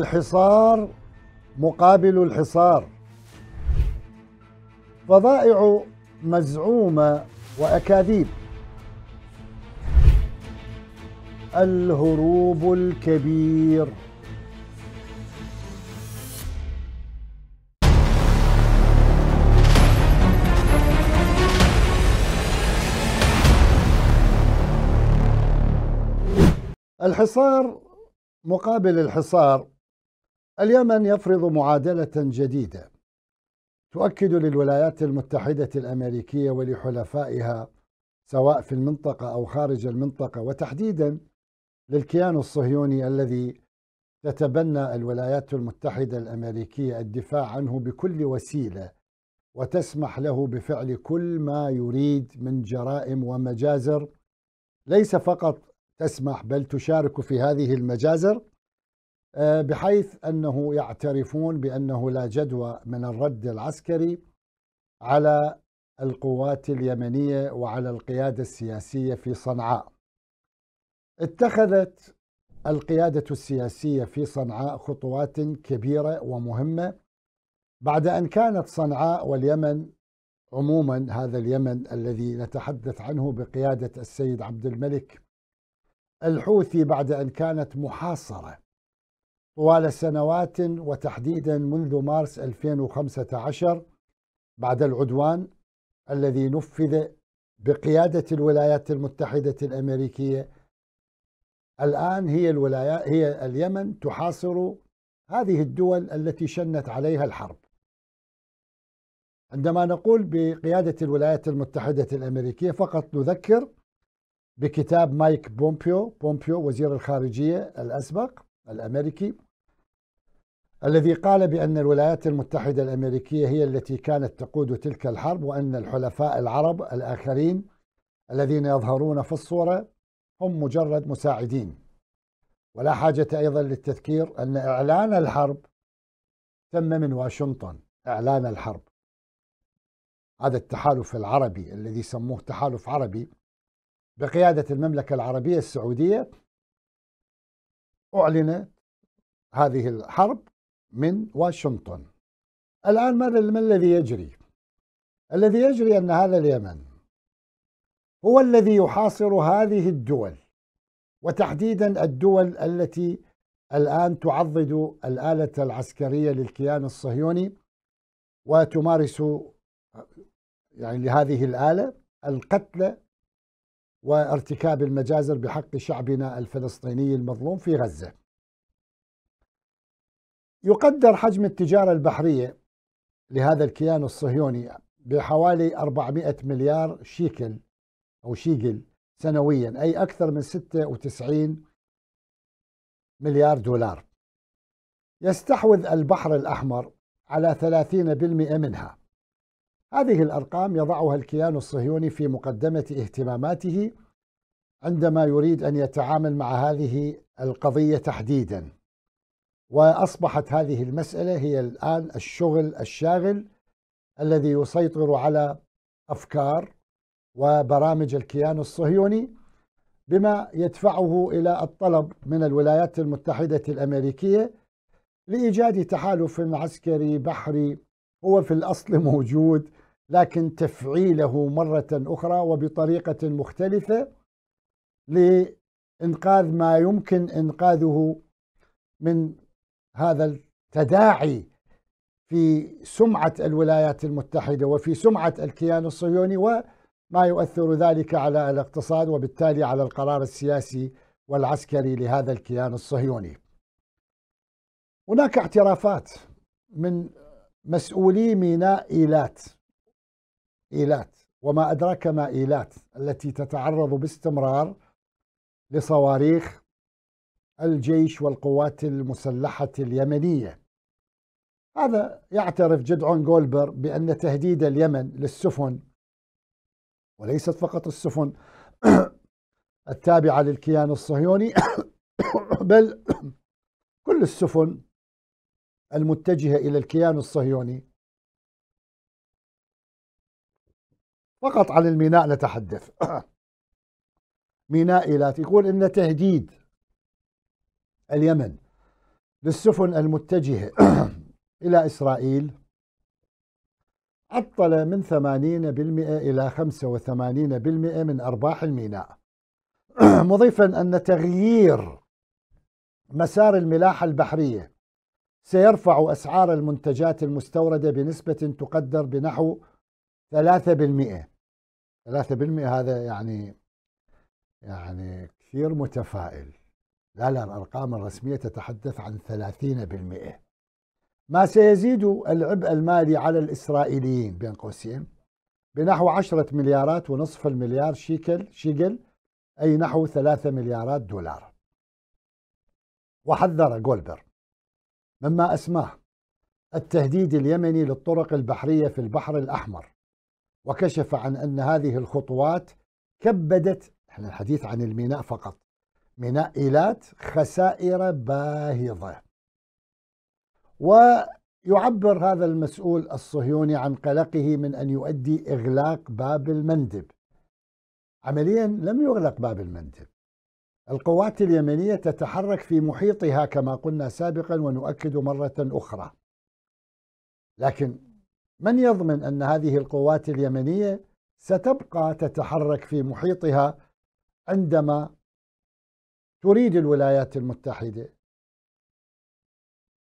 الحصار مقابل الحصار فظائع مزعومه واكاذيب الهروب الكبير الحصار مقابل الحصار اليمن يفرض معادلة جديدة تؤكد للولايات المتحدة الأمريكية ولحلفائها سواء في المنطقة أو خارج المنطقة وتحديدا للكيان الصهيوني الذي تتبنى الولايات المتحدة الأمريكية الدفاع عنه بكل وسيلة وتسمح له بفعل كل ما يريد من جرائم ومجازر ليس فقط تسمح بل تشارك في هذه المجازر آه، بحيث انه يعترفون بانه لا جدوى من الرد العسكري على القوات اليمنيه وعلى القياده السياسيه في صنعاء. اتخذت القياده السياسيه في صنعاء خطوات كبيره ومهمه بعد ان كانت صنعاء واليمن عموما هذا اليمن الذي نتحدث عنه بقياده السيد عبد الملك الحوثي بعد ان كانت محاصره طوال سنوات وتحديدا منذ مارس 2015 بعد العدوان الذي نفذ بقيادة الولايات المتحدة الأمريكية الآن هي الولايات هي اليمن تحاصر هذه الدول التي شنت عليها الحرب عندما نقول بقيادة الولايات المتحدة الأمريكية فقط نذكر بكتاب مايك بومبيو بومبيو وزير الخارجية الأسبق الامريكي الذي قال بان الولايات المتحده الامريكيه هي التي كانت تقود تلك الحرب وان الحلفاء العرب الاخرين الذين يظهرون في الصوره هم مجرد مساعدين ولا حاجه ايضا للتذكير ان اعلان الحرب تم من واشنطن اعلان الحرب هذا التحالف العربي الذي سموه تحالف عربي بقياده المملكه العربيه السعوديه أعلنت هذه الحرب من واشنطن الآن ماذا ما الذي يجري؟ الذي يجري أن هذا اليمن هو الذي يحاصر هذه الدول وتحديدا الدول التي الآن تعضد الآلة العسكرية للكيان الصهيوني وتمارس يعني لهذه الآلة القتل وارتكاب المجازر بحق شعبنا الفلسطيني المظلوم في غزة يقدر حجم التجارة البحرية لهذا الكيان الصهيوني بحوالي 400 مليار شيكل أو شيكل سنويا أي أكثر من 96 مليار دولار يستحوذ البحر الأحمر على 30% منها هذه الأرقام يضعها الكيان الصهيوني في مقدمة اهتماماته عندما يريد أن يتعامل مع هذه القضية تحديدا وأصبحت هذه المسألة هي الآن الشغل الشاغل الذي يسيطر على أفكار وبرامج الكيان الصهيوني بما يدفعه إلى الطلب من الولايات المتحدة الأمريكية لإيجاد تحالف عسكري بحري هو في الأصل موجود لكن تفعيله مرة أخرى وبطريقة مختلفة لإنقاذ ما يمكن إنقاذه من هذا التداعي في سمعة الولايات المتحدة وفي سمعة الكيان الصهيوني وما يؤثر ذلك على الاقتصاد وبالتالي على القرار السياسي والعسكري لهذا الكيان الصهيوني. هناك اعترافات من مسؤولي ميناء إيلات إيلات وما أدراك ما إيلات التي تتعرض باستمرار لصواريخ الجيش والقوات المسلحة اليمنية هذا يعترف جدعون جولبر بأن تهديد اليمن للسفن وليست فقط السفن التابعة للكيان الصهيوني بل كل السفن المتجهة إلى الكيان الصهيوني فقط عن الميناء نتحدث ميناء إيلات يقول إن تهديد اليمن للسفن المتجهة إلى إسرائيل عطل من 80% إلى 85% من أرباح الميناء مضيفا أن تغيير مسار الملاحة البحرية سيرفع أسعار المنتجات المستوردة بنسبة تقدر بنحو 3% 3% هذا يعني يعني كثير متفائل لا لا الأرقام الرسمية تتحدث عن 30% ما سيزيد العبء المالي على الإسرائيليين بين قوسين بنحو 10 مليارات ونصف المليار شيكل شيكل أي نحو 3 مليارات دولار وحذر جولبر مما أسماه التهديد اليمني للطرق البحرية في البحر الأحمر وكشف عن أن هذه الخطوات كبدت احنا الحديث عن الميناء فقط ميناء إيلات خسائر باهظة ويعبر هذا المسؤول الصهيوني عن قلقه من أن يؤدي إغلاق باب المندب عمليا لم يغلق باب المندب القوات اليمنية تتحرك في محيطها كما قلنا سابقا ونؤكد مرة أخرى لكن من يضمن أن هذه القوات اليمنية ستبقى تتحرك في محيطها عندما تريد الولايات المتحدة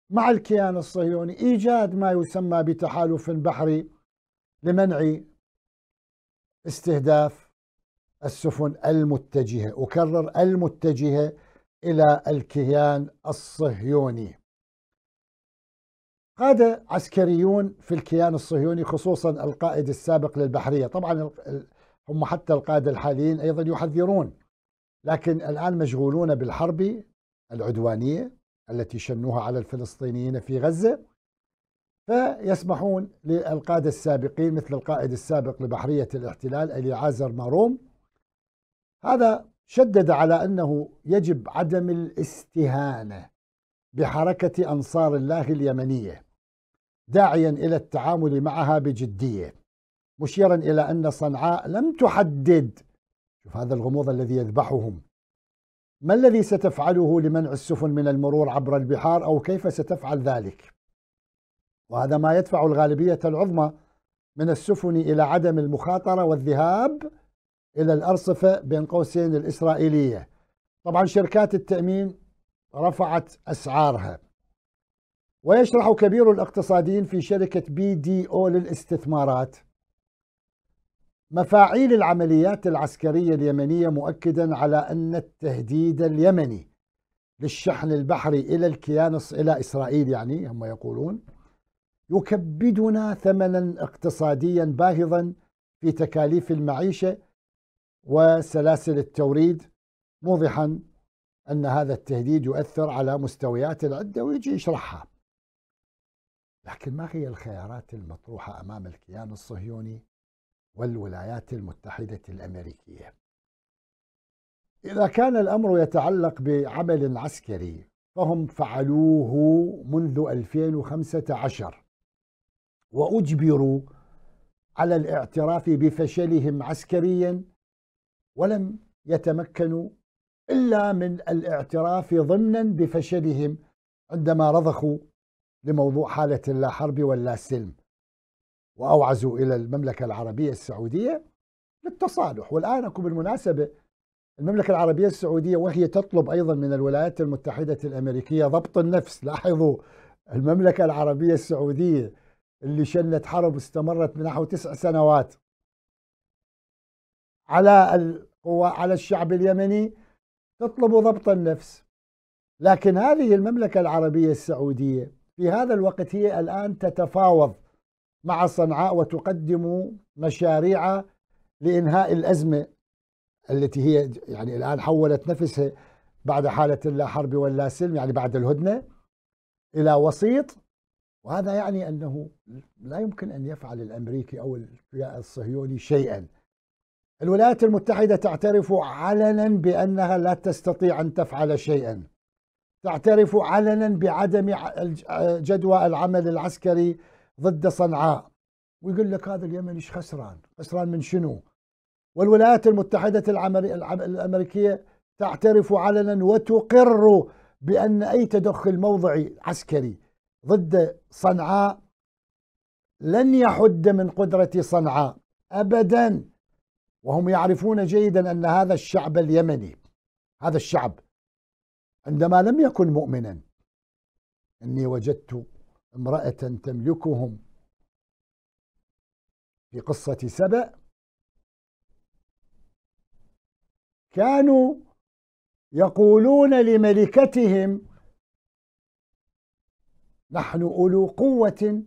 مع الكيان الصهيوني إيجاد ما يسمى بتحالف بحري لمنع استهداف السفن المتجهة أكرر المتجهة إلى الكيان الصهيوني قادة عسكريون في الكيان الصهيوني خصوصا القائد السابق للبحرية طبعا هم حتى القادة الحاليين أيضا يحذرون لكن الآن مشغولون بالحرب العدوانية التي شنوها على الفلسطينيين في غزة فيسمحون للقادة السابقين مثل القائد السابق لبحرية الاحتلال ألي عازر ماروم هذا شدد على أنه يجب عدم الاستهانة بحركة أنصار الله اليمنية داعيا الى التعامل معها بجديه مشيرا الى ان صنعاء لم تحدد شوف هذا الغموض الذي يذبحهم ما الذي ستفعله لمنع السفن من المرور عبر البحار او كيف ستفعل ذلك وهذا ما يدفع الغالبيه العظمى من السفن الى عدم المخاطره والذهاب الى الارصفه بين قوسين الاسرائيليه طبعا شركات التامين رفعت اسعارها ويشرح كبير الاقتصاديين في شركة بي دي أو للاستثمارات مفاعيل العمليات العسكرية اليمنية مؤكدا على أن التهديد اليمني للشحن البحري إلى الكيان إلى إسرائيل يعني هم يقولون يكبدنا ثمنا اقتصاديا باهظا في تكاليف المعيشة وسلاسل التوريد موضحا أن هذا التهديد يؤثر على مستويات العدة ويجي يشرحها لكن ما هي الخيارات المطروحة أمام الكيان الصهيوني والولايات المتحدة الأمريكية؟ إذا كان الأمر يتعلق بعمل عسكري فهم فعلوه منذ 2015 وأجبروا على الاعتراف بفشلهم عسكريا ولم يتمكنوا إلا من الاعتراف ضمنا بفشلهم عندما رضخوا لموضوع حالة اللا حرب ولا سلم وأوعزوا إلى المملكة العربية السعودية للتصالح والآن أكو بالمناسبة المملكة العربية السعودية وهي تطلب أيضا من الولايات المتحدة الأمريكية ضبط النفس لاحظوا المملكة العربية السعودية اللي شنت حرب استمرت بنحو تسع سنوات على القوى على الشعب اليمني تطلب ضبط النفس لكن هذه المملكة العربية السعودية في هذا الوقت هي الآن تتفاوض مع صنعاء وتقدم مشاريع لإنهاء الأزمة التي هي يعني الآن حولت نفسها بعد حالة لا حرب ولا سلم يعني بعد الهدنة إلى وسيط وهذا يعني أنه لا يمكن أن يفعل الأمريكي أو الصهيوني شيئا الولايات المتحدة تعترف علنا بأنها لا تستطيع أن تفعل شيئا تعترف علنا بعدم جدوى العمل العسكري ضد صنعاء ويقول لك هذا اليمن ايش خسران خسران من شنو والولايات المتحدة الأمريكية تعترف علنا وتقر بأن أي تدخل موضعي عسكري ضد صنعاء لن يحد من قدرة صنعاء أبدا وهم يعرفون جيدا أن هذا الشعب اليمني هذا الشعب عندما لم يكن مؤمنا اني وجدت امراه تملكهم في قصه سبأ كانوا يقولون لملكتهم نحن اولو قوه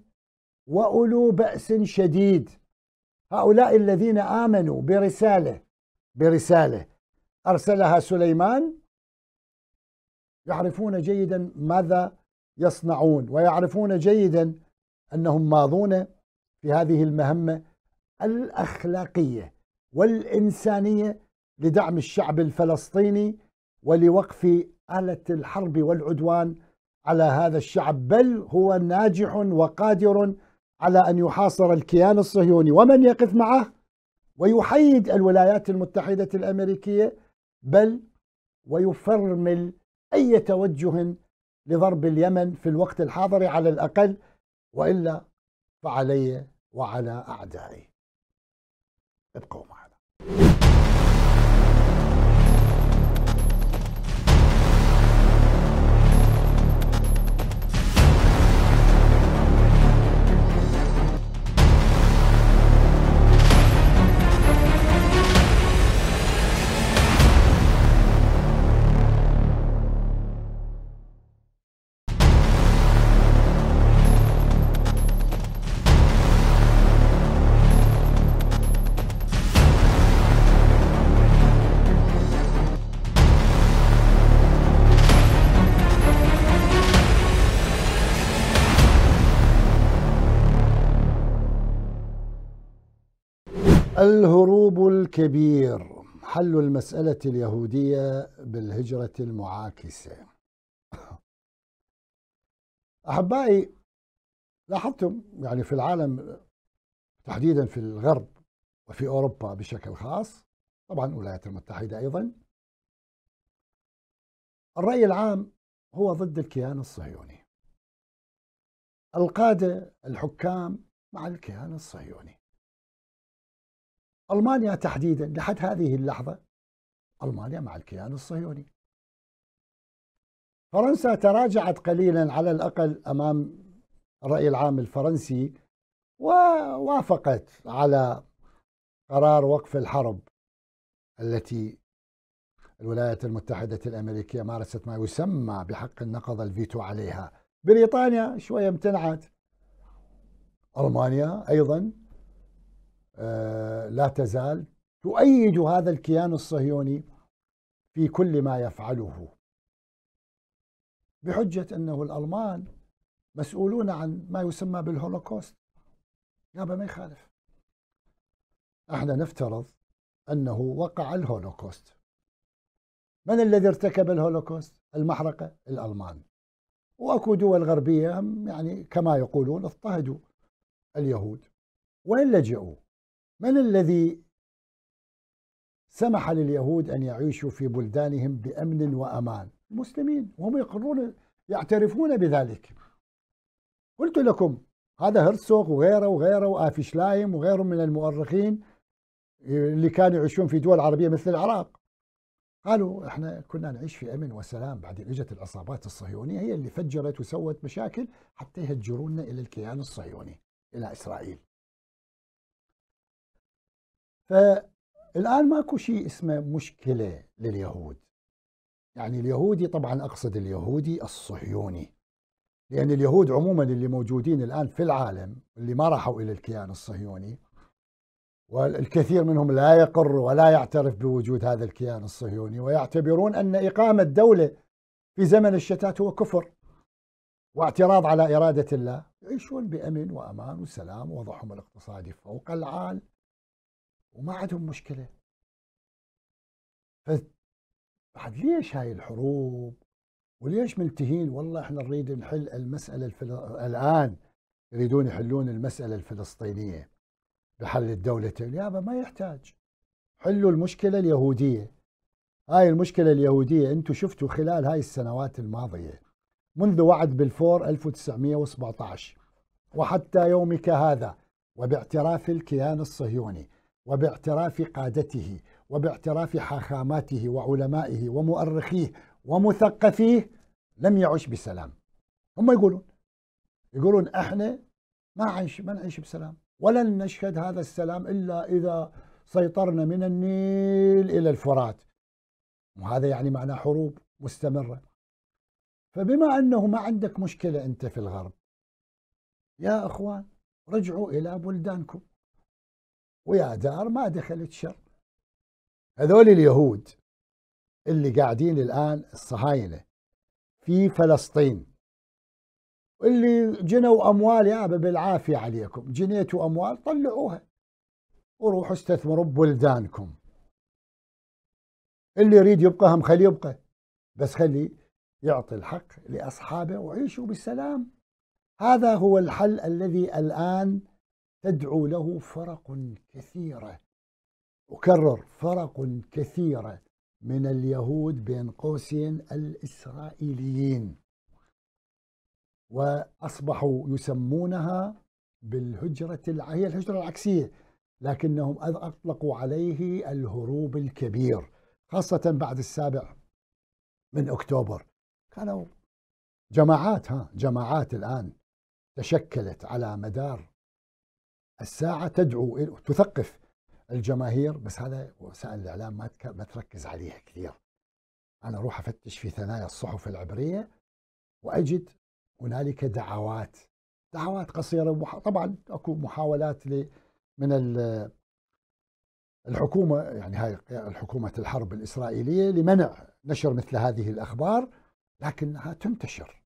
واولو باس شديد هؤلاء الذين امنوا برساله برساله ارسلها سليمان يعرفون جيدا ماذا يصنعون ويعرفون جيدا انهم ماضون في هذه المهمه الاخلاقيه والانسانيه لدعم الشعب الفلسطيني ولوقف اله الحرب والعدوان على هذا الشعب بل هو ناجح وقادر على ان يحاصر الكيان الصهيوني ومن يقف معه ويحيد الولايات المتحده الامريكيه بل ويفرمل أي توجه لضرب اليمن في الوقت الحاضر على الأقل وإلا فعلي وعلى أعدائي ابقوا معنا الهروب الكبير حل المسألة اليهودية بالهجرة المعاكسة أحبائي لاحظتم يعني في العالم تحديدا في الغرب وفي أوروبا بشكل خاص طبعا الولايات المتحدة أيضا الرأي العام هو ضد الكيان الصهيوني القادة الحكام مع الكيان الصهيوني ألمانيا تحديدا لحد هذه اللحظة ألمانيا مع الكيان الصهيوني فرنسا تراجعت قليلا على الأقل أمام الرأي العام الفرنسي ووافقت على قرار وقف الحرب التي الولايات المتحدة الأمريكية مارست ما يسمى بحق النقض الفيتو عليها بريطانيا شوية امتنعت ألمانيا أيضا آه، لا تزال تؤيد هذا الكيان الصهيوني في كل ما يفعله بحجة أنه الألمان مسؤولون عن ما يسمى بالهولوكوست يابا ما يخالف احنا نفترض أنه وقع الهولوكوست من الذي ارتكب الهولوكوست؟ المحرقة الألمان واكو دول غربية يعني كما يقولون اضطهدوا اليهود وين لجؤوا من الذي سمح لليهود أن يعيشوا في بلدانهم بأمن وأمان المسلمين وهم يقرون يعترفون بذلك قلت لكم هذا هرسوغ وغيره وغيره وآفشلايم وغيرهم من المؤرخين اللي كانوا يعيشون في دول عربية مثل العراق قالوا احنا كنا نعيش في امن وسلام بعدين اجت العصابات الصهيونيه هي اللي فجرت وسوت مشاكل حتى يهجروننا الى الكيان الصهيوني الى اسرائيل فالآن ماكو شيء اسمه مشكلة لليهود يعني اليهودي طبعا أقصد اليهودي الصهيوني لأن اليهود عموما اللي موجودين الآن في العالم اللي ما راحوا إلى الكيان الصهيوني والكثير منهم لا يقر ولا يعترف بوجود هذا الكيان الصهيوني ويعتبرون أن إقامة دولة في زمن الشتات هو كفر واعتراض على إرادة الله يعيشون بأمن وأمان وسلام ووضعهم الاقتصادي فوق العال وما عندهم مشكله ف بعد ليش هاي الحروب وليش ملتهين والله احنا نريد نحل المساله الفل... الان يريدون يحلون المساله الفلسطينيه بحل الدولتين يابا ما يحتاج حلوا المشكله اليهوديه هاي المشكله اليهوديه انتم شفتوا خلال هاي السنوات الماضيه منذ وعد بالفور 1917 وحتى يومك هذا وباعتراف الكيان الصهيوني وباعتراف قادته وباعتراف حاخاماته وعلمائه ومؤرخيه ومثقفيه لم يعش بسلام هم يقولون يقولون احنا ما عايش ما نعيش بسلام ولن نشهد هذا السلام الا اذا سيطرنا من النيل الى الفرات وهذا يعني معنى حروب مستمره فبما انه ما عندك مشكله انت في الغرب يا اخوان رجعوا الى بلدانكم ويا دار ما دخلت شر هذول اليهود اللي قاعدين الآن الصهاينة في فلسطين اللي جنوا أموال يا بالعافية عليكم جنيتوا أموال طلعوها وروحوا استثمروا ببلدانكم اللي يريد يبقى هم خليه يبقى بس خليه يعطي الحق لأصحابه وعيشوا بالسلام هذا هو الحل الذي الآن تدعو له فرق كثيره اكرر فرق كثيره من اليهود بين قوسين الاسرائيليين واصبحوا يسمونها بالهجره هي الهجره العكسيه لكنهم اطلقوا عليه الهروب الكبير خاصه بعد السابع من اكتوبر كانوا جماعات ها جماعات الان تشكلت على مدار الساعة تدعو تثقف الجماهير بس هذا وسائل الإعلام ما ما تركز عليها كثير أنا أروح أفتش في ثنايا الصحف العبرية وأجد هنالك دعوات دعوات قصيرة طبعا أكو محاولات من الحكومة يعني هاي الحكومة الحرب الإسرائيلية لمنع نشر مثل هذه الأخبار لكنها تنتشر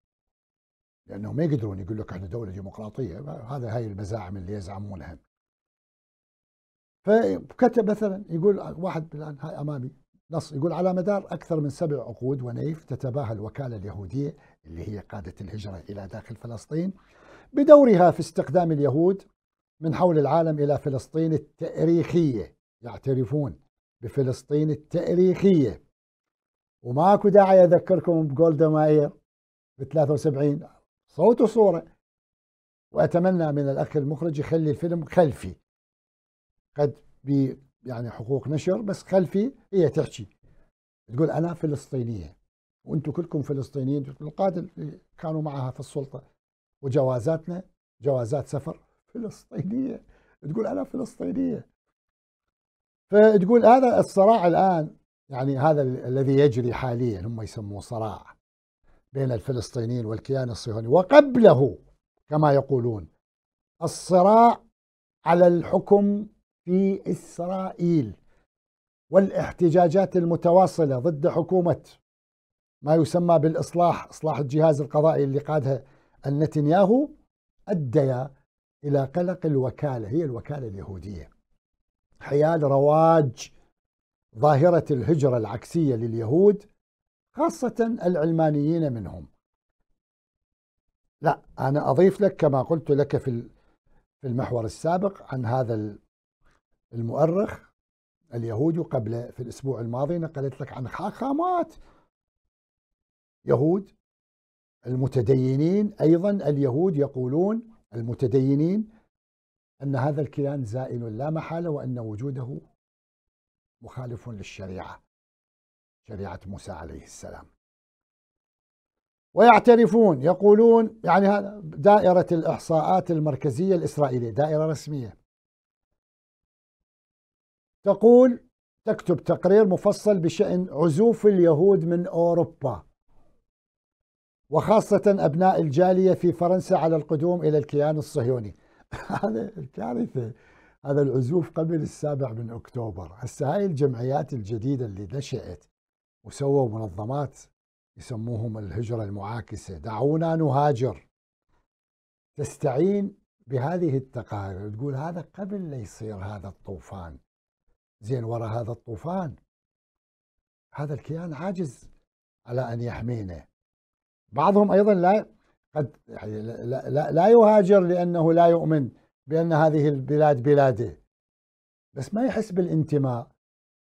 لانه ما يقدرون يقول لك احنا دوله ديمقراطيه هذا هاي المزاعم اللي يزعمونها فكتب مثلا يقول واحد الان هاي امامي نص يقول على مدار اكثر من سبع عقود ونيف تتباهى الوكاله اليهوديه اللي هي قاده الهجره الى داخل فلسطين بدورها في استقدام اليهود من حول العالم الى فلسطين التاريخيه يعترفون بفلسطين التاريخيه وماكو داعي اذكركم بجولدا ماير ب 73 صوت وصورة وأتمنى من الأخ المخرج يخلي الفيلم خلفي قد بي يعني حقوق نشر بس خلفي هي تحكي تقول أنا فلسطينية وأنتم كلكم فلسطينيين القادة كانوا معها في السلطة وجوازاتنا جوازات سفر فلسطينية تقول أنا فلسطينية فتقول هذا الصراع الآن يعني هذا الذي يجري حاليا هم يسموه صراع بين الفلسطينيين والكيان الصهيوني وقبله كما يقولون الصراع على الحكم في اسرائيل والاحتجاجات المتواصله ضد حكومه ما يسمى بالاصلاح اصلاح الجهاز القضائي اللي قادها النتنياهو اديا الى قلق الوكاله هي الوكاله اليهوديه حيال رواج ظاهره الهجره العكسيه لليهود خاصة العلمانيين منهم لا أنا أضيف لك كما قلت لك في المحور السابق عن هذا المؤرخ اليهودي قبل في الأسبوع الماضي نقلت لك عن حاخامات يهود المتدينين أيضا اليهود يقولون المتدينين أن هذا الكيان زائل لا محالة وأن وجوده مخالف للشريعة شريعة موسى عليه السلام ويعترفون يقولون يعني هذا دائرة الإحصاءات المركزية الإسرائيلية دائرة رسمية تقول تكتب تقرير مفصل بشأن عزوف اليهود من أوروبا وخاصة أبناء الجالية في فرنسا على القدوم إلى الكيان الصهيوني هذا الكارثة هذا العزوف قبل السابع من أكتوبر هسه هاي الجمعيات الجديدة اللي نشأت وسووا منظمات يسموهم الهجرة المعاكسة دعونا نهاجر تستعين بهذه التقارير تقول هذا قبل لا يصير هذا الطوفان زين وراء هذا الطوفان هذا الكيان عاجز على أن يحمينا بعضهم أيضا لا قد يعني لا, لا, لا يهاجر لأنه لا يؤمن بأن هذه البلاد بلاده بس ما يحس بالانتماء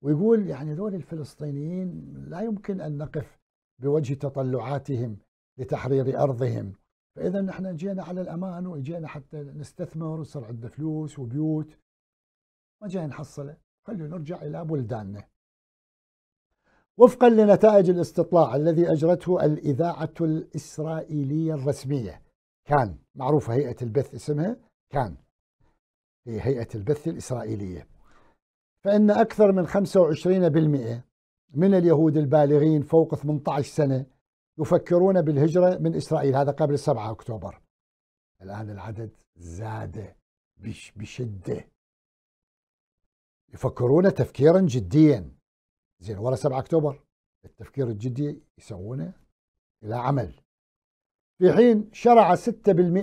ويقول يعني دول الفلسطينيين لا يمكن أن نقف بوجه تطلعاتهم لتحرير أرضهم فإذا نحن جينا على الأمان وجينا حتى نستثمر وصار عندنا فلوس وبيوت ما جاي نحصله خلينا نرجع إلى بلداننا وفقا لنتائج الاستطلاع الذي أجرته الإذاعة الإسرائيلية الرسمية كان معروفة هيئة البث اسمها كان هي هيئة البث الإسرائيلية فإن أكثر من 25% من اليهود البالغين فوق 18 سنة يفكرون بالهجرة من إسرائيل هذا قبل 7 أكتوبر الآن العدد زاد بشدة يفكرون تفكيرا جديا زين ورا 7 أكتوبر التفكير الجدي يسوونه إلى عمل في حين شرع 6%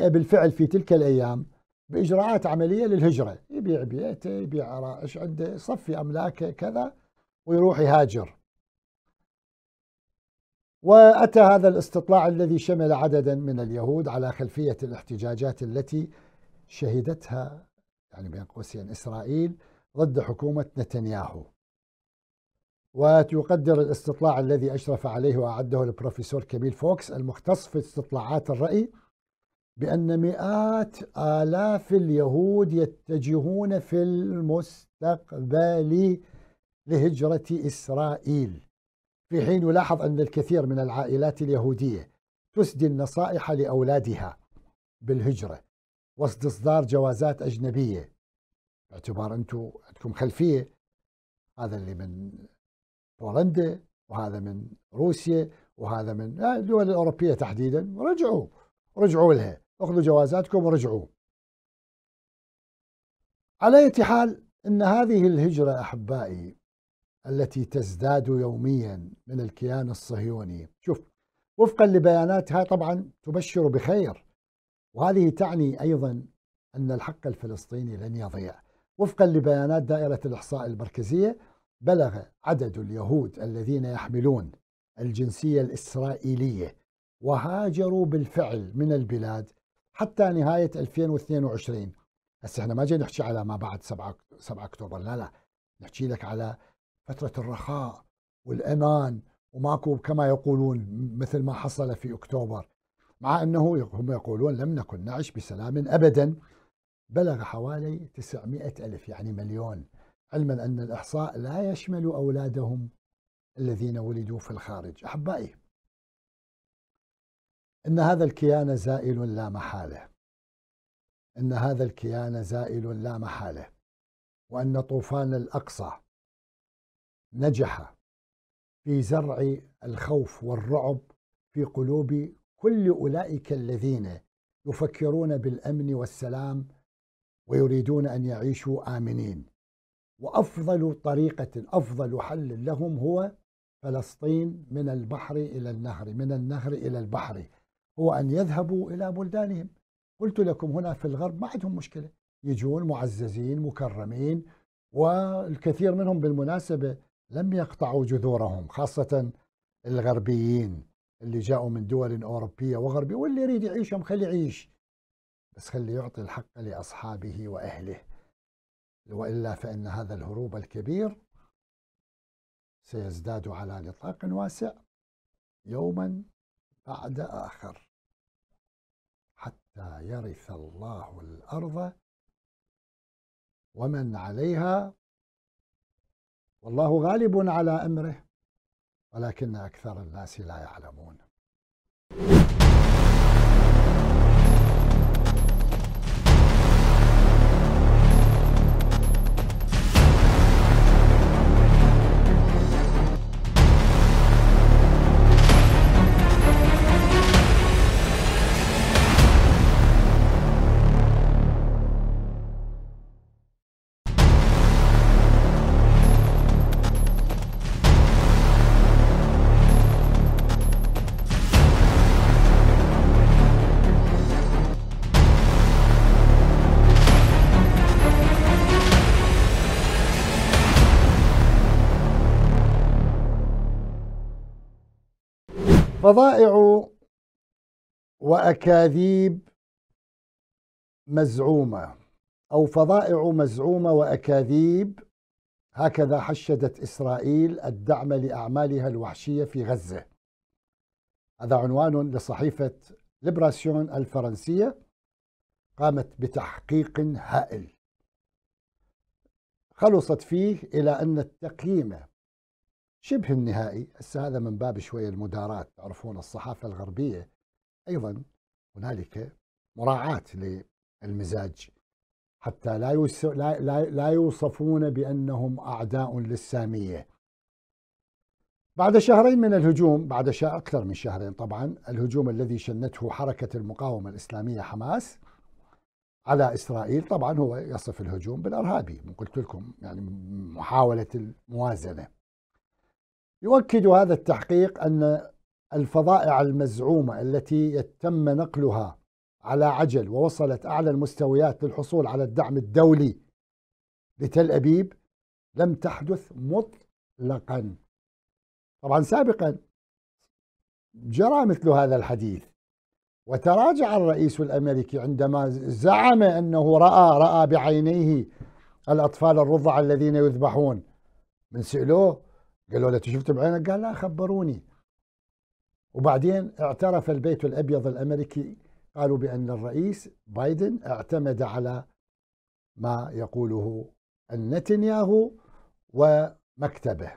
بالفعل في تلك الأيام باجراءات عمليه للهجره يبيع بيته يبيع عرائش عنده يصفي املاكه كذا ويروح يهاجر واتى هذا الاستطلاع الذي شمل عددا من اليهود على خلفيه الاحتجاجات التي شهدتها يعني بين قوسين اسرائيل ضد حكومه نتنياهو ويقدر الاستطلاع الذي اشرف عليه واعده البروفيسور كبيل فوكس المختص في استطلاعات الراي بأن مئات آلاف اليهود يتجهون في المستقبل لهجرة إسرائيل في حين يلاحظ أن الكثير من العائلات اليهودية تسدي النصائح لأولادها بالهجرة وسط إصدار جوازات أجنبية باعتبار أنتم عندكم خلفية هذا اللي من بولندا وهذا من روسيا وهذا من آه، الدول الأوروبية تحديدا ورجعوا رجعوا لها اخذوا جوازاتكم ورجعوا على أي حال إن هذه الهجرة أحبائي التي تزداد يوميا من الكيان الصهيوني شوف وفقا لبياناتها طبعا تبشر بخير وهذه تعني أيضا أن الحق الفلسطيني لن يضيع وفقا لبيانات دائرة الإحصاء المركزية بلغ عدد اليهود الذين يحملون الجنسية الإسرائيلية وهاجروا بالفعل من البلاد حتى نهاية 2022 هسه احنا ما جاي نحكي على ما بعد 7 7 اكتوبر لا لا نحكي لك على فترة الرخاء والأمان وماكو كما يقولون مثل ما حصل في أكتوبر مع أنه هم يقولون لم نكن نعيش بسلام أبدا بلغ حوالي 900 ألف يعني مليون علما أن الإحصاء لا يشمل أولادهم الذين ولدوا في الخارج أحبائي ان هذا الكيان زائل لا محاله ان هذا الكيان زائل لا محاله وان طوفان الاقصى نجح في زرع الخوف والرعب في قلوب كل اولئك الذين يفكرون بالامن والسلام ويريدون ان يعيشوا امنين وافضل طريقه افضل حل لهم هو فلسطين من البحر الى النهر من النهر الى البحر هو أن يذهبوا إلى بلدانهم قلت لكم هنا في الغرب ما عندهم مشكلة يجون معززين مكرمين والكثير منهم بالمناسبة لم يقطعوا جذورهم خاصة الغربيين اللي جاءوا من دول أوروبية وغربية واللي يريد يعيشهم خليه يعيش بس خليه يعطي الحق لأصحابه وأهله وإلا فإن هذا الهروب الكبير سيزداد على نطاق واسع يوما بعد آخر حتى يرث الله الأرض ومن عليها والله غالب على أمره ولكن أكثر الناس لا يعلمون فظائع واكاذيب مزعومه او فظائع مزعومه واكاذيب هكذا حشدت اسرائيل الدعم لاعمالها الوحشيه في غزه هذا عنوان لصحيفه ليبراسيون الفرنسيه قامت بتحقيق هائل خلصت فيه الى ان التقييم شبه النهائي هسه هذا من باب شوية المدارات تعرفون الصحافة الغربية أيضا هنالك مراعاة للمزاج حتى لا, يوس... لا, لا, لا يوصفون بأنهم أعداء للسامية بعد شهرين من الهجوم بعد شاء أكثر من شهرين طبعا الهجوم الذي شنته حركة المقاومة الإسلامية حماس على إسرائيل طبعا هو يصف الهجوم بالإرهابي قلت لكم يعني محاولة الموازنة يؤكد هذا التحقيق أن الفظائع المزعومة التي يتم نقلها على عجل ووصلت أعلى المستويات للحصول على الدعم الدولي لتل أبيب لم تحدث مطلقا طبعا سابقا جرى مثل هذا الحديث وتراجع الرئيس الامريكي عندما زعم انه راى راى بعينيه الاطفال الرضع الذين يذبحون من سالوه قالوا له شفت بعينك قال لا خبروني وبعدين اعترف البيت الابيض الامريكي قالوا بان الرئيس بايدن اعتمد على ما يقوله النتنياهو ومكتبه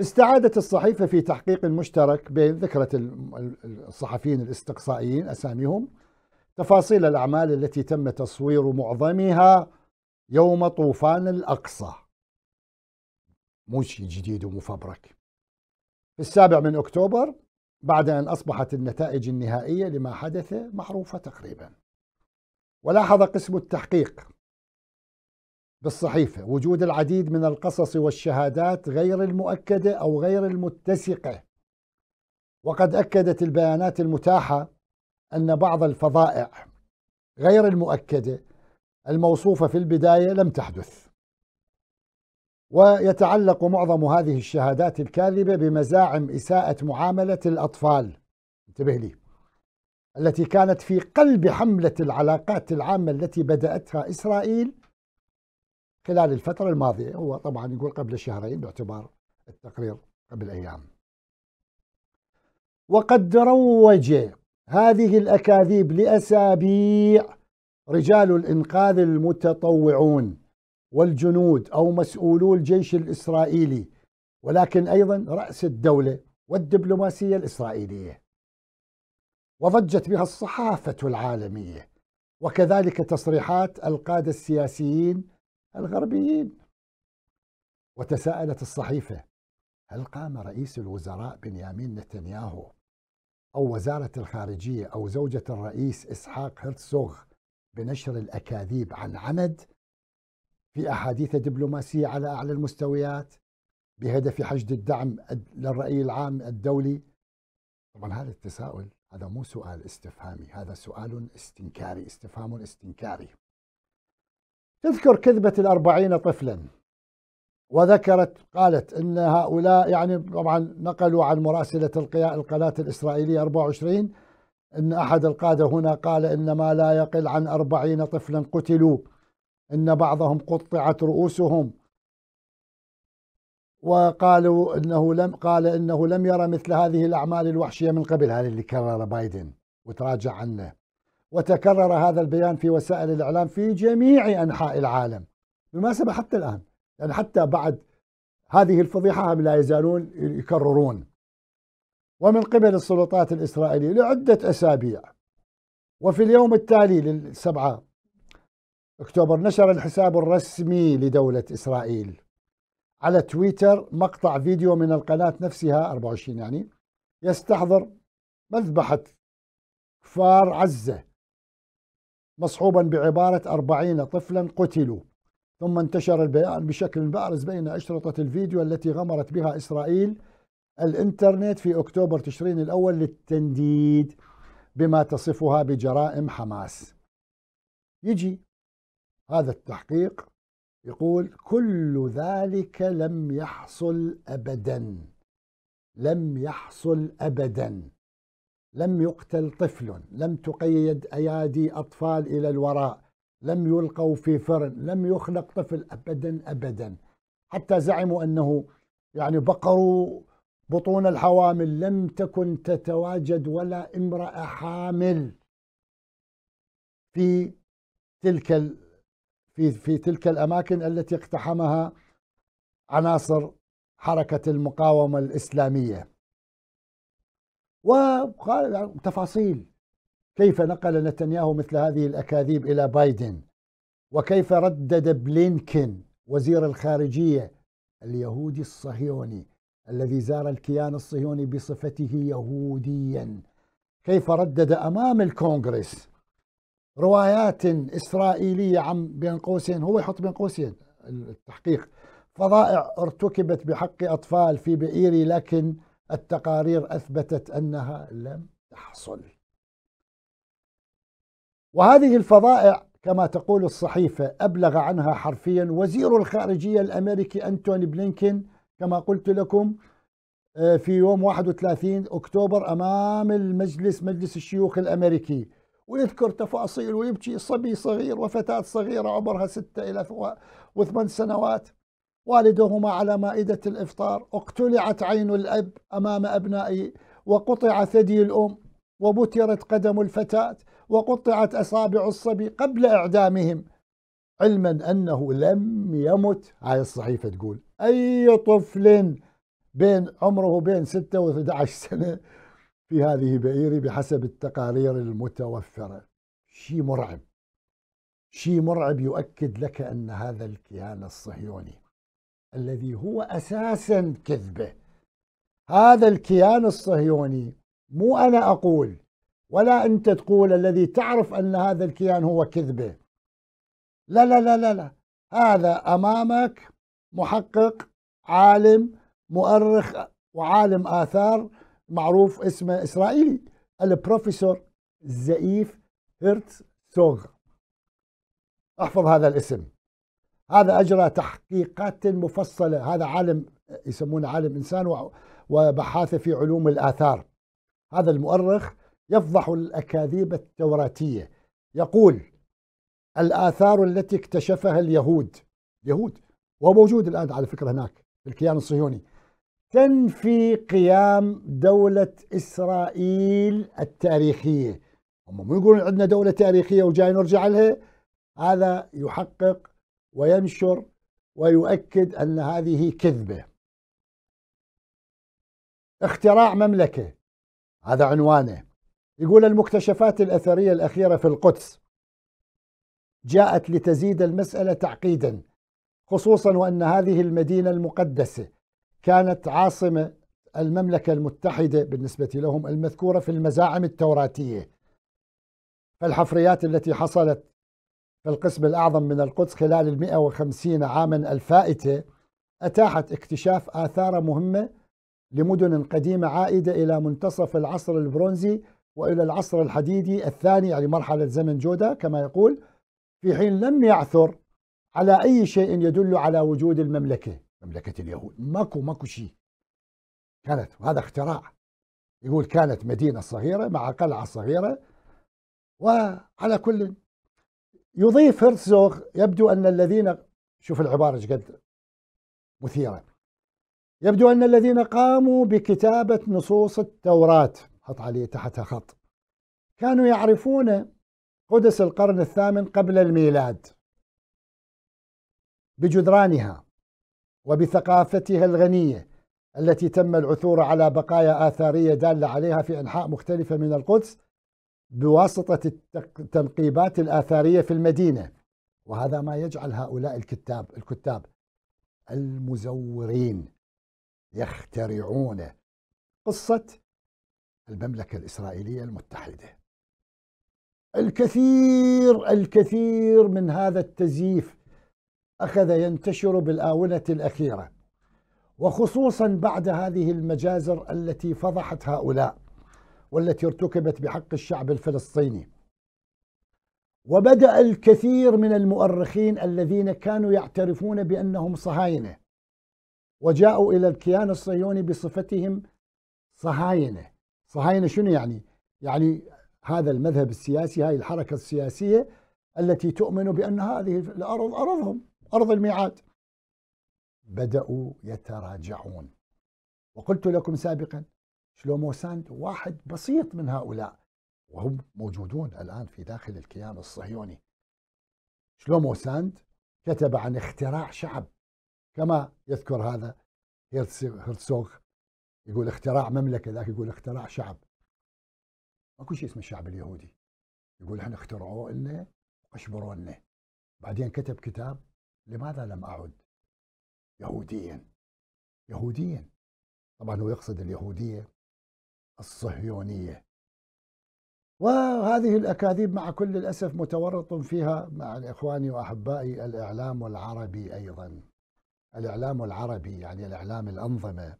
استعادت الصحيفة في تحقيق مشترك بين ذكرت الصحفيين الاستقصائيين أساميهم تفاصيل الأعمال التي تم تصوير معظمها يوم طوفان الأقصى مو شيء جديد ومفبرك في السابع من أكتوبر بعد أن أصبحت النتائج النهائية لما حدث معروفة تقريبا ولاحظ قسم التحقيق بالصحيفة وجود العديد من القصص والشهادات غير المؤكدة أو غير المتسقة وقد أكدت البيانات المتاحة أن بعض الفظائع غير المؤكدة الموصوفة في البداية لم تحدث ويتعلق معظم هذه الشهادات الكاذبة بمزاعم إساءة معاملة الأطفال انتبه لي التي كانت في قلب حملة العلاقات العامة التي بدأتها إسرائيل خلال الفترة الماضية هو طبعا يقول قبل شهرين باعتبار التقرير قبل أيام وقد روج هذه الأكاذيب لأسابيع رجال الإنقاذ المتطوعون والجنود أو مسؤولو الجيش الإسرائيلي ولكن أيضا رأس الدولة والدبلوماسية الإسرائيلية وضجت بها الصحافة العالمية وكذلك تصريحات القادة السياسيين الغربيين وتساءلت الصحيفة هل قام رئيس الوزراء بنيامين نتنياهو أو وزارة الخارجية أو زوجة الرئيس إسحاق هرتسوغ بنشر الأكاذيب عن عمد في أحاديث دبلوماسية على أعلى المستويات بهدف حشد الدعم للرأي العام الدولي طبعا هذا التساؤل هذا مو سؤال استفهامي هذا سؤال استنكاري استفهام استنكاري تذكر كذبة الأربعين طفلا وذكرت قالت أن هؤلاء يعني طبعا نقلوا عن مراسلة القناة الإسرائيلية 24 أن أحد القادة هنا قال إن ما لا يقل عن أربعين طفلا قتلوا إن بعضهم قطعت رؤوسهم وقالوا انه لم قال انه لم يرى مثل هذه الاعمال الوحشيه من قبل هذا اللي كرر بايدن وتراجع عنه وتكرر هذا البيان في وسائل الاعلام في جميع انحاء العالم بالمناسبه حتى الان يعني حتى بعد هذه الفضيحه هم لا يزالون يكررون ومن قبل السلطات الاسرائيليه لعده اسابيع وفي اليوم التالي للسبعه اكتوبر نشر الحساب الرسمي لدولة إسرائيل على تويتر مقطع فيديو من القناة نفسها 24 يعني يستحضر مذبحة كفار عزة مصحوبا بعبارة 40 طفلا قتلوا ثم انتشر البيان بشكل بارز بين أشرطة الفيديو التي غمرت بها إسرائيل الإنترنت في أكتوبر تشرين الأول للتنديد بما تصفها بجرائم حماس يجي هذا التحقيق يقول كل ذلك لم يحصل ابدا لم يحصل ابدا لم يقتل طفل لم تقيد ايادي اطفال الى الوراء لم يلقوا في فرن لم يخلق طفل ابدا ابدا حتى زعموا انه يعني بقروا بطون الحوامل لم تكن تتواجد ولا امراه حامل في تلك في في تلك الاماكن التي اقتحمها عناصر حركه المقاومه الاسلاميه وقال يعني تفاصيل كيف نقل نتنياهو مثل هذه الاكاذيب الى بايدن وكيف ردد بلينكن وزير الخارجيه اليهودي الصهيوني الذي زار الكيان الصهيوني بصفته يهوديا كيف ردد امام الكونغرس روايات إسرائيلية عن بين قوسين هو يحط بين قوسين التحقيق فظائع ارتكبت بحق أطفال في بئيري لكن التقارير أثبتت أنها لم تحصل وهذه الفظائع كما تقول الصحيفة أبلغ عنها حرفيا وزير الخارجية الأمريكي أنتوني بلينكين كما قلت لكم آه، في يوم 31 أكتوبر أمام المجلس مجلس الشيوخ الأمريكي ويذكر تفاصيل ويبكي صبي صغير وفتاة صغيرة عمرها ستة إلى وثمان سنوات والدهما على مائدة الإفطار اقتلعت عين الأب أمام أبنائه وقطع ثدي الأم وبترت قدم الفتاة وقطعت أصابع الصبي قبل إعدامهم علما أنه لم يمت هاي الصحيفة تقول أي طفل بين عمره بين 6 و 11 سنة في هذه بئيري بحسب التقارير المتوفرة شيء مرعب شيء مرعب يؤكد لك أن هذا الكيان الصهيوني الذي هو أساسا كذبة هذا الكيان الصهيوني مو أنا أقول ولا أنت تقول الذي تعرف أن هذا الكيان هو كذبة لا لا لا لا, لا. هذا أمامك محقق عالم مؤرخ وعالم آثار معروف اسمه اسرائيلي البروفيسور زئيف هيرتسوغ احفظ هذا الاسم هذا اجرى تحقيقات مفصله هذا عالم يسمونه عالم انسان وبحاثه في علوم الاثار هذا المؤرخ يفضح الاكاذيب التوراتيه يقول الاثار التي اكتشفها اليهود يهود وموجود الان على فكره هناك في الكيان الصهيوني تنفي قيام دولة إسرائيل التاريخية هم مو يقولون عندنا دولة تاريخية وجاي نرجع لها هذا يحقق وينشر ويؤكد أن هذه كذبة اختراع مملكة هذا عنوانه يقول المكتشفات الأثرية الأخيرة في القدس جاءت لتزيد المسألة تعقيدا خصوصا وأن هذه المدينة المقدسة كانت عاصمة المملكة المتحدة بالنسبة لهم المذكورة في المزاعم التوراتية فالحفريات التي حصلت في القسم الأعظم من القدس خلال المئة وخمسين عاما الفائتة أتاحت اكتشاف آثار مهمة لمدن قديمة عائدة إلى منتصف العصر البرونزي وإلى العصر الحديدي الثاني يعني مرحلة زمن جودة كما يقول في حين لم يعثر على أي شيء يدل على وجود المملكة مملكة اليهود ماكو ماكو شيء كانت وهذا اختراع يقول كانت مدينة صغيرة مع قلعة صغيرة وعلى كل يضيف هرتزوغ يبدو أن الذين شوف العبارة قد مثيرة يبدو أن الذين قاموا بكتابة نصوص التوراة حط عليه تحتها خط كانوا يعرفون قدس القرن الثامن قبل الميلاد بجدرانها وبثقافتها الغنية التي تم العثور على بقايا آثارية دالة عليها في أنحاء مختلفة من القدس بواسطة التنقيبات الآثارية في المدينة وهذا ما يجعل هؤلاء الكتاب الكتاب المزورين يخترعون قصة المملكة الإسرائيلية المتحدة الكثير الكثير من هذا التزييف أخذ ينتشر بالآونة الأخيرة وخصوصا بعد هذه المجازر التي فضحت هؤلاء والتي ارتكبت بحق الشعب الفلسطيني وبدأ الكثير من المؤرخين الذين كانوا يعترفون بأنهم صهاينة وجاءوا إلى الكيان الصهيوني بصفتهم صهاينة صهاينة شنو يعني؟ يعني هذا المذهب السياسي هاي الحركة السياسية التي تؤمن بأن هذه الأرض أرضهم أرض الميعاد بدأوا يتراجعون وقلت لكم سابقا شلومو ساند واحد بسيط من هؤلاء وهم موجودون الآن في داخل الكيان الصهيوني شلومو ساند كتب عن اختراع شعب كما يذكر هذا هيرتسوغ يقول اختراع مملكة ذاك يقول اختراع شعب ماكو شيء اسمه الشعب اليهودي يقول احنا اخترعوه لنا وقشبروه لنا بعدين كتب كتاب لماذا لم أعد يهوديا يهوديا طبعا هو يقصد اليهودية الصهيونية وهذه الأكاذيب مع كل الأسف متورط فيها مع إخواني وأحبائي الإعلام العربي أيضا الإعلام العربي يعني الإعلام الأنظمة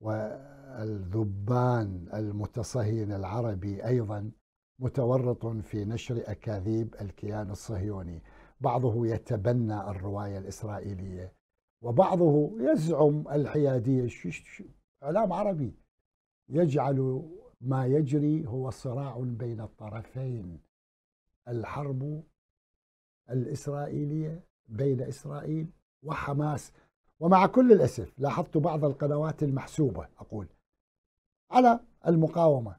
والذبان المتصهين العربي أيضا متورط في نشر أكاذيب الكيان الصهيوني بعضه يتبنى الرواية الإسرائيلية وبعضه يزعم الحيادية إعلام عربي يجعل ما يجري هو صراع بين الطرفين الحرب الإسرائيلية بين إسرائيل وحماس ومع كل الأسف لاحظت بعض القنوات المحسوبة أقول على المقاومة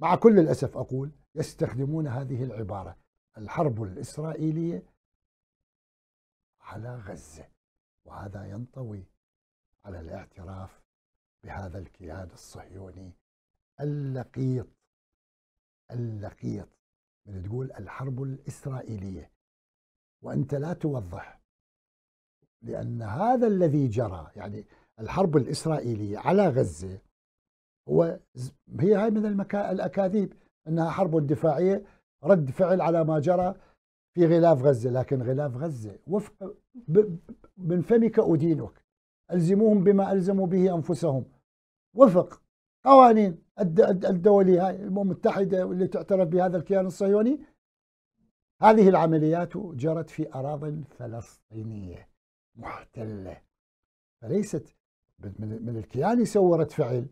مع كل الأسف أقول يستخدمون هذه العبارة الحرب الإسرائيلية على غزة وهذا ينطوي على الاعتراف بهذا الكيان الصهيوني اللقيط اللقيط من تقول الحرب الإسرائيلية وأنت لا توضح لأن هذا الذي جرى يعني الحرب الإسرائيلية على غزة هو هي هاي من الأكاذيب أنها حرب دفاعية رد فعل على ما جرى في غلاف غزة لكن غلاف غزة وفق من فمك أدينك ألزموهم بما ألزموا به أنفسهم وفق قوانين الدولية الأمم المتحدة اللي تعترف بهذا الكيان الصهيوني هذه العمليات جرت في أراضٍ فلسطينية محتلة فليست من الكيان يسوي رد فعل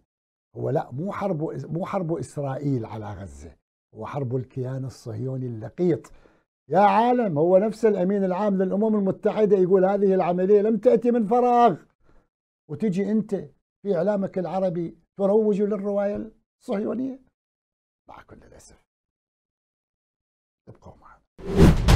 هو لا مو حرب مو حرب إسرائيل على غزة وحرب الكيان الصهيوني اللقيط يا عالم هو نفس الامين العام للامم المتحده يقول هذه العمليه لم تاتي من فراغ وتجي انت في اعلامك العربي تروج للروايه الصهيونيه مع كل الاسف ابقوا معنا